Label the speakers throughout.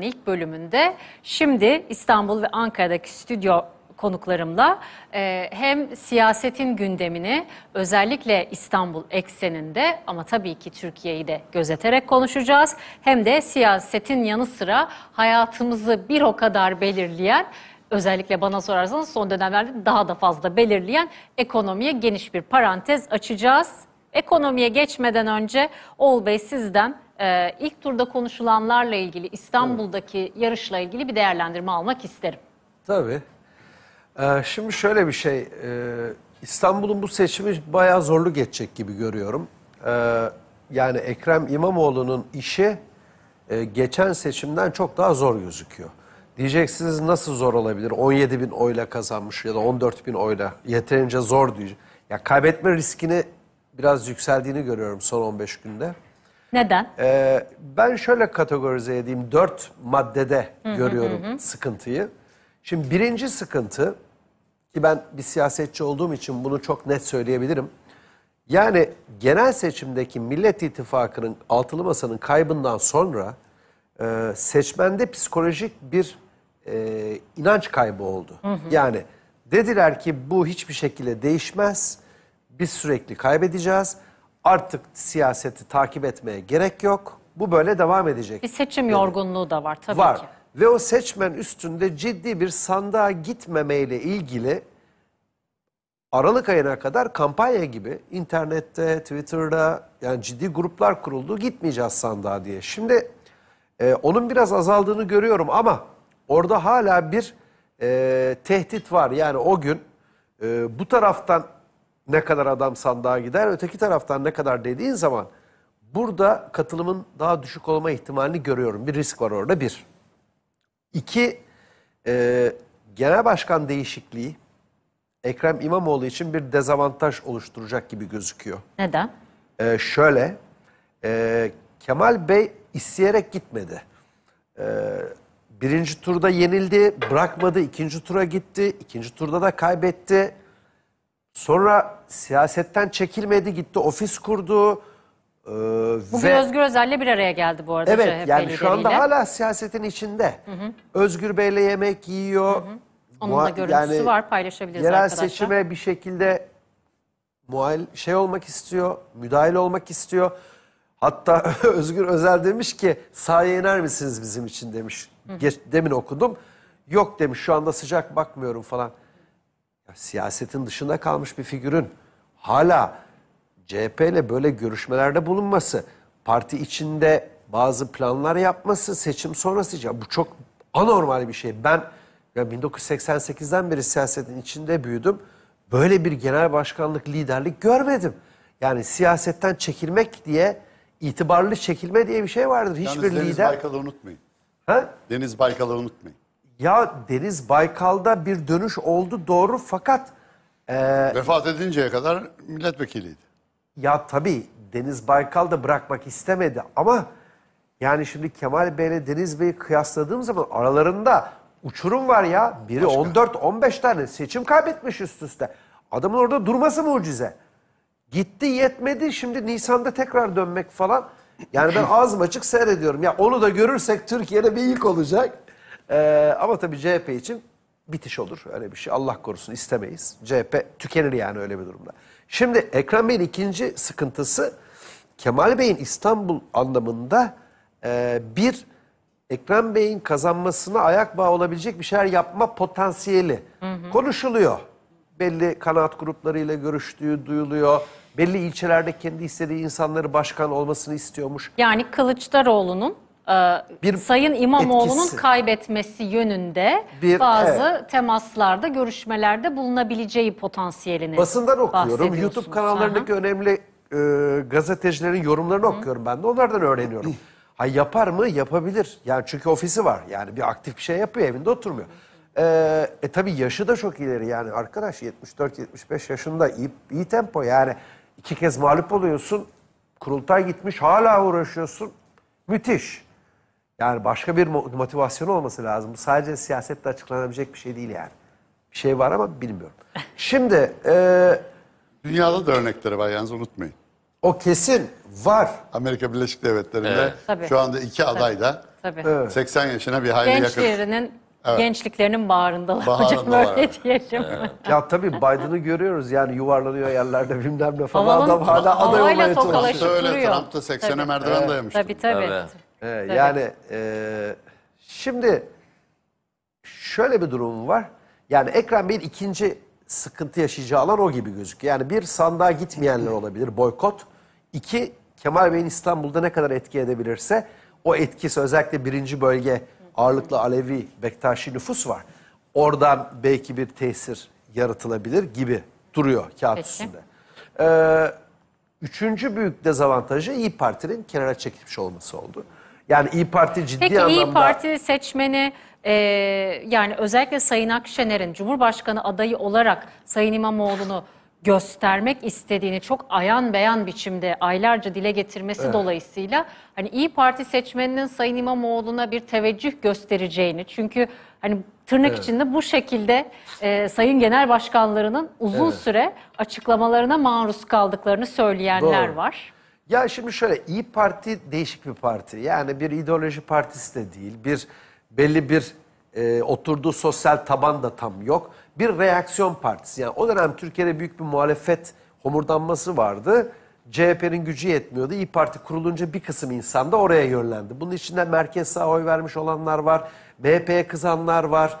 Speaker 1: İlk bölümünde şimdi İstanbul ve Ankara'daki stüdyo konuklarımla e, hem siyasetin gündemini özellikle İstanbul ekseninde ama tabii ki Türkiye'yi de gözeterek konuşacağız. Hem de siyasetin yanı sıra hayatımızı bir o kadar belirleyen özellikle bana sorarsanız son dönemlerde daha da fazla belirleyen ekonomiye geniş bir parantez açacağız. Ekonomiye geçmeden önce Ol Bey sizden e, ilk turda konuşulanlarla ilgili İstanbul'daki yarışla ilgili bir değerlendirme almak isterim.
Speaker 2: Tabii. Ee, şimdi şöyle bir şey. ee, İstanbul'un bu seçimi bayağı zorlu geçecek gibi görüyorum. Ee, yani Ekrem İmamoğlu'nun işi e, geçen seçimden çok daha zor gözüküyor. Diyeceksiniz nasıl zor olabilir? 17 bin oyla kazanmış ya da 14 bin oyla yeterince zor diyecek. Ya kaybetme riskini biraz yükseldiğini görüyorum son 15 günde. Neden? Ee, ben şöyle kategorize edeyim. Dört maddede hı görüyorum hı hı. sıkıntıyı. Şimdi birinci sıkıntı ki ben bir siyasetçi olduğum için bunu çok net söyleyebilirim. Yani genel seçimdeki Millet İttifakı'nın altılı masanın kaybından sonra e, seçmende psikolojik bir e, inanç kaybı oldu. Hı hı. Yani dediler ki bu hiçbir şekilde değişmez. Biz sürekli kaybedeceğiz. Artık siyaseti takip etmeye gerek yok. Bu böyle devam edecek. Bir seçim
Speaker 1: yorgunluğu da var tabii var. ki.
Speaker 2: Ve o seçmen üstünde ciddi bir sandığa gitmemeyle ilgili Aralık ayına kadar kampanya gibi internette, Twitter'da yani ciddi gruplar kuruldu. Gitmeyeceğiz sandığa diye. Şimdi e, onun biraz azaldığını görüyorum ama orada hala bir e, tehdit var. Yani o gün e, bu taraftan ne kadar adam sandığa gider, öteki taraftan ne kadar dediğin zaman burada katılımın daha düşük olma ihtimalini görüyorum. Bir risk var orada bir. İki, e, genel başkan değişikliği Ekrem İmamoğlu için bir dezavantaj oluşturacak gibi gözüküyor. Neden? E, şöyle, e, Kemal Bey isteyerek gitmedi. E, birinci turda yenildi, bırakmadı, ikinci tura gitti, ikinci turda da kaybetti Sonra siyasetten çekilmedi gitti ofis kurdu. Ee, Bugün ve Özgür
Speaker 1: Özel'le bir araya geldi bu arada. Evet CHP yani şu anda
Speaker 2: hala siyasetin içinde. Hı hı. Özgür Bey'le yemek yiyor. Hı hı. Onun da görüntüsü yani var
Speaker 1: paylaşabiliriz Yerel arkadaşlar. seçime
Speaker 2: bir şekilde muhal şey olmak istiyor, müdahil olmak istiyor. Hatta Özgür Özel demiş ki sahaya iner misiniz bizim için demiş. Geç, demin okudum. Yok demiş şu anda sıcak bakmıyorum falan ya siyasetin dışında kalmış bir figürün hala CHP ile böyle görüşmelerde bulunması, parti içinde bazı planlar yapması seçim sonrası için bu çok anormal bir şey. Ben ya 1988'den beri siyasetin içinde büyüdüm. Böyle bir genel başkanlık liderlik görmedim. Yani siyasetten çekilmek diye itibarlı çekilme diye bir şey vardır. Hiçbir Yalnız Deniz lider Baykal'ı unutmayın. ha? Deniz Baykal'ı unutmayın. Ya Deniz Baykal'da bir dönüş oldu doğru fakat... E, Vefat edinceye kadar milletvekiliydi. Ya tabii Deniz Baykal da bırakmak istemedi ama... Yani şimdi Kemal Bey'le Deniz Bey'i kıyasladığım zaman aralarında uçurum var ya. Biri 14-15 tane seçim kaybetmiş üst üste. Adamın orada durması mucize. Gitti yetmedi şimdi Nisan'da tekrar dönmek falan. Yani ben ağzım açık seyrediyorum. Ya onu da görürsek Türkiye'de bir ilk olacak. Ee, ama tabii CHP için bitiş olur öyle bir şey. Allah korusun istemeyiz. CHP tükenir yani öyle bir durumda. Şimdi Ekrem Bey'in ikinci sıkıntısı Kemal Bey'in İstanbul anlamında e, bir Ekrem Bey'in kazanmasına ayak bağı olabilecek bir şeyler yapma potansiyeli hı hı. konuşuluyor. Belli kanaat gruplarıyla görüştüğü duyuluyor. Belli ilçelerde kendi istediği insanları başkan olmasını istiyormuş.
Speaker 1: Yani Kılıçdaroğlu'nun ee, bir Sayın İmamoğlu'nun etkisi. kaybetmesi yönünde bir, bazı evet. temaslarda, görüşmelerde bulunabileceği potansiyelini Basından okuyorum, YouTube kanallarındaki
Speaker 2: Aha. önemli e, gazetecilerin yorumlarını Hı. okuyorum ben de onlardan öğreniyorum. ha yapar mı? Yapabilir. Yani çünkü ofisi var. Yani bir aktif bir şey yapıyor, evinde oturmuyor. Ee, e tabii yaşı da çok ileri yani arkadaş 74-75 yaşında iyi, iyi tempo yani iki kez mağlup oluyorsun kurultay gitmiş hala uğraşıyorsun müthiş. Yani başka bir motivasyon olması lazım. Bu sadece siyasetle açıklanabilecek bir şey değil yani. Bir şey var ama bilmiyorum. Şimdi... E, Dünyada da örnekleri var yalnız unutmayın. O kesin var. Amerika Birleşik Devletleri'nde evet. şu anda iki aday da Tabii. 80 yaşına bir hayli yakın.
Speaker 1: Gençlerinin Evet. Gençliklerinin bağrındalar Baharında hocam var, diyelim.
Speaker 2: Evet. ya tabii Biden'ı görüyoruz yani yuvarlanıyor yerlerde bilmem ne falan Havanın, adam hala aday olmaya çalışıyor. Öyle Trump da 80'e merdiven evet. dayamış. Tabii tabii. Evet. He, ee, yani e, şimdi şöyle bir durum var. Yani Ekrem Bey'in ikinci sıkıntı yaşayacağı alan o gibi gözüküyor. Yani bir sandığa gitmeyenler olabilir boykot. İki Kemal Bey'in İstanbul'da ne kadar etki edebilirse o etkisi özellikle birinci bölge ağırlıklı Alevi Bektaşi nüfus var. Oradan belki bir tesir yaratılabilir gibi duruyor kağıt Peki. üstünde. Ee, üçüncü büyük dezavantajı İyi Parti'nin kenara çekilmiş olması oldu. Yani İyi Parti ciddi Peki, anlamda... Peki İyi Parti
Speaker 1: seçmeni e, yani özellikle Sayın Akşener'in Cumhurbaşkanı adayı olarak Sayın İmamoğlu'nu göstermek istediğini çok ayan beyan biçimde aylarca dile getirmesi evet. dolayısıyla hani İyi Parti seçmeninin Sayın İmamoğlu'na bir teveccüh göstereceğini çünkü hani tırnak evet. içinde bu şekilde e, sayın genel başkanlarının uzun evet. süre açıklamalarına maruz kaldıklarını söyleyenler Doğru. var.
Speaker 2: Ya şimdi şöyle İyi Parti değişik bir parti. Yani bir ideoloji partisi de değil. Bir belli bir e, oturduğu sosyal taban da tam yok. Bir reaksiyon partisi. Yani o dönem Türkiye'de büyük bir muhalefet homurdanması vardı. CHP'nin gücü yetmiyordu. İyi Parti kurulunca bir kısım insan da oraya yönlendi. Bunun içinde merkez sağa oy vermiş olanlar var. MHP'ye kızanlar var.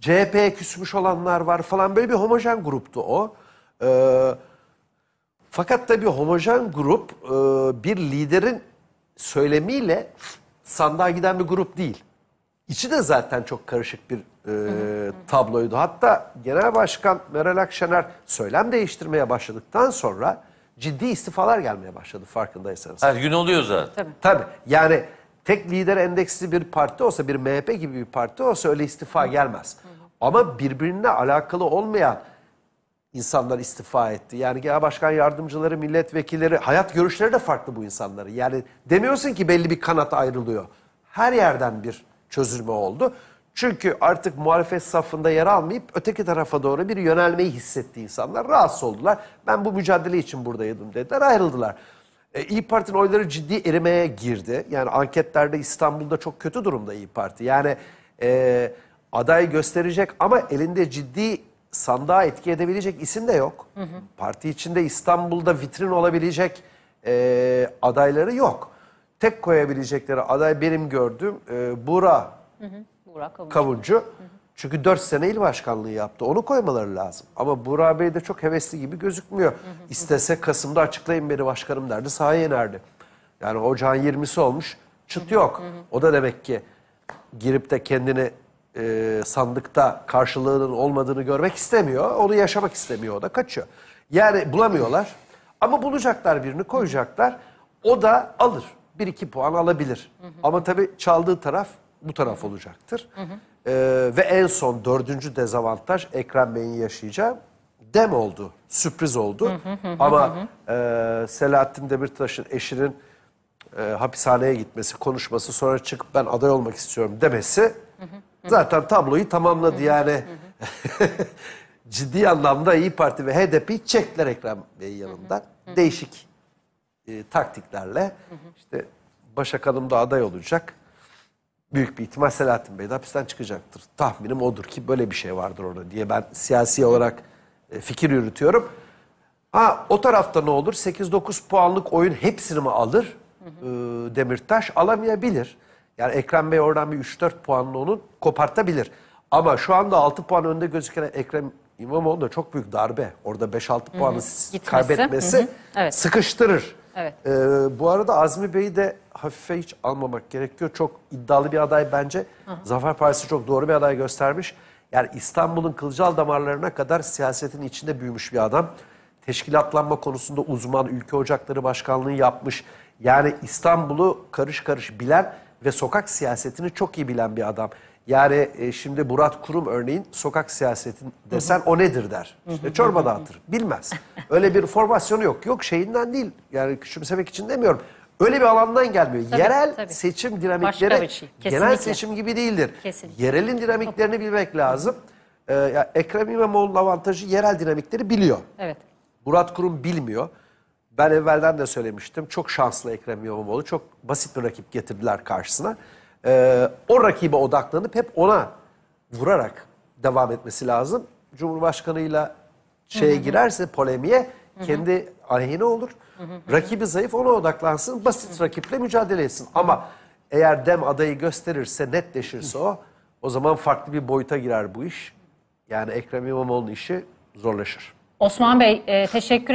Speaker 2: CHP'ye küsmüş olanlar var falan. Böyle bir homojen gruptu o. Eee fakat tabii homojen grup e, bir liderin söylemiyle sandığa giden bir grup değil. İçi de zaten çok karışık bir e, tabloydu. Hatta Genel Başkan Meral Akşener söylem değiştirmeye başladıktan sonra ciddi istifalar gelmeye başladı farkındaysanız. Her gün oluyor zaten. Tabii. Tabii yani tek lider endeksli bir parti olsa bir MHP gibi bir parti olsa öyle istifa gelmez. Ama birbirine alakalı olmayan insanlar istifa etti. Yani genel başkan yardımcıları, milletvekilleri, hayat görüşleri de farklı bu insanların. Yani demiyorsun ki belli bir kanat ayrılıyor. Her yerden bir çözülme oldu. Çünkü artık muhalefet safında yer almayıp öteki tarafa doğru bir yönelmeyi hissetti insanlar. Rahatsız oldular. Ben bu mücadele için buradaydım dediler, ayrıldılar. E, İyi Parti'nin oyları ciddi erimeye girdi. Yani anketlerde İstanbul'da çok kötü durumda İyi Parti. Yani e, aday gösterecek ama elinde ciddi sandığa etki edebilecek isim de yok. Hı hı. Parti içinde İstanbul'da vitrin olabilecek e, adayları yok. Tek koyabilecekleri aday benim gördüğüm e, Bura,
Speaker 1: hı hı. Kavuncu.
Speaker 2: Kavuncu. Hı hı. Çünkü 4 sene il başkanlığı yaptı. Onu koymaları lazım. Ama Burak Bey de çok hevesli gibi gözükmüyor. Hı hı. İstese Kasım'da açıklayın beni başkanım derdi. Sahaya inerdi. Yani ocağın 20'si olmuş. Çıt hı hı. yok. Hı hı. O da demek ki girip de kendini e, sandıkta karşılığının olmadığını görmek istemiyor. Onu yaşamak istemiyor o da kaçıyor. Yani bulamıyorlar ama bulacaklar birini koyacaklar. O da alır. Bir iki puan alabilir. Hı hı. Ama tabii çaldığı taraf bu taraf olacaktır. Hı hı. Ee, ve en son dördüncü dezavantaj Ekrem Bey'in yaşayacağı dem oldu. Sürpriz oldu. Hı hı hı Ama hı hı. E, Selahattin Demirtaş'ın eşinin e, hapishaneye gitmesi, konuşması, sonra çıkıp ben aday olmak istiyorum demesi... Hı hı. Zaten tabloyu tamamladı yani. Ciddi anlamda İyi Parti ve HDP'yi çektiler Ekrem Bey yanından. Değişik e, taktiklerle. işte Başak Hanım da aday olacak. Büyük bir ihtimal Selahattin Bey de hapisten çıkacaktır. Tahminim odur ki böyle bir şey vardır orada diye ben siyasi olarak e, fikir yürütüyorum. Ha o tarafta ne olur? 8-9 puanlık oyun hepsini mi alır? Demirtaş alamayabilir. Yani Ekrem Bey oradan bir 3-4 puanla onu kopartabilir. Ama şu anda 6 puan önde gözüken Ekrem İmamoğlu da çok büyük darbe. Orada 5-6 puanı Gitmesi. kaybetmesi hı hı. Evet. sıkıştırır. Evet. Ee, bu arada Azmi Bey'i de hafife hiç almamak gerekiyor. Çok iddialı bir aday bence. Hı hı. Zafer Partisi çok doğru bir aday göstermiş. Yani İstanbul'un kılcal damarlarına kadar siyasetin içinde büyümüş bir adam. Teşkilatlanma konusunda uzman, ülke ocakları başkanlığı yapmış. Yani İstanbul'u karış karış bilen ve sokak siyasetini çok iyi bilen bir adam. Yani e, şimdi Murat Kurum örneğin sokak siyasetin desen o nedir der. İşte çorba dağıtır. Bilmez. Öyle bir formasyonu yok. Yok şeyinden değil. Yani küçümsemek için demiyorum. Öyle bir alandan gelmiyor. Tabii, Yerel tabii. seçim dinamikleri şey. genel seçim gibi değildir. Kesinlikle. Yerelin dinamiklerini bilmek lazım. Ee, ya Ekrem İmamoğlu'nun avantajı yerel dinamikleri biliyor. Evet. Murat Kurum bilmiyor ben evvelden de söylemiştim. Çok şanslı Ekrem İmamoğlu. Çok basit bir rakip getirdiler karşısına. Ee, o rakibe odaklanıp hep ona vurarak devam etmesi lazım. Cumhurbaşkanıyla
Speaker 1: şeye girerse
Speaker 2: polemiğe kendi hı aleyhine olur. Rakibi zayıf ona odaklansın. Basit rakiple mücadele etsin. Ama eğer dem adayı gösterirse, netleşirse o o zaman farklı bir boyuta girer bu iş. Yani Ekrem İmamoğlu'nun işi zorlaşır.
Speaker 1: Osman Bey e, teşekkür ederim.